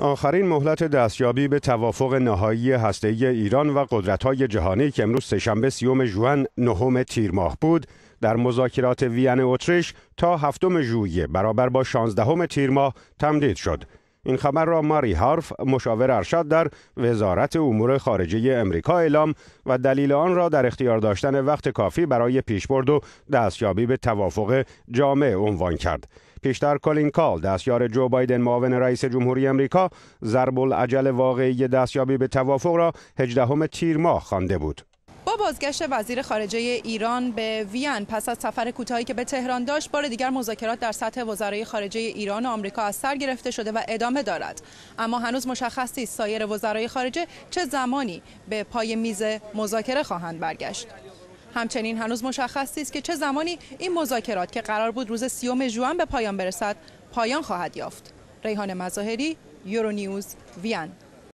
آخرین مهلت دستیابی به توافق نهایی ای ایران و قدرت‌های جهانی که امروز سهشنبه سیوم ژوئن نهم تیر ماه بود در مذاکرات وین اتریش تا هفتم ژوئیه برابر با شانزدهم تیر ماه تمدید شد این خبر را ماری هارف مشاور ارشد در وزارت امور خارجه امریکا اعلام و دلیل آن را در اختیار داشتن وقت کافی برای پیشبرد و دستیابی به توافق جامع عنوان کرد. پیشتر کلین کال دستیار جو بایدن معاون رئیس جمهوری امریکا ضرب العجل واقعی دستیابی به توافق را 18 تیر ماه خوانده بود. بازگشت وزیر خارجه ایران به وین پس از سفر کوتاهی که به تهران داشت بار دیگر مذاکرات در سطح وزرای خارجه ایران و آمریکا از سر گرفته شده و ادامه دارد اما هنوز مشخص نیست سایر وزرای خارجه چه زمانی به پای میز مذاکره خواهند برگشت همچنین هنوز مشخص نیست که چه زمانی این مذاکرات که قرار بود روز سیوم ژوئن به پایان برسد پایان خواهد یافت ریحان مظاهری یورونیوز وین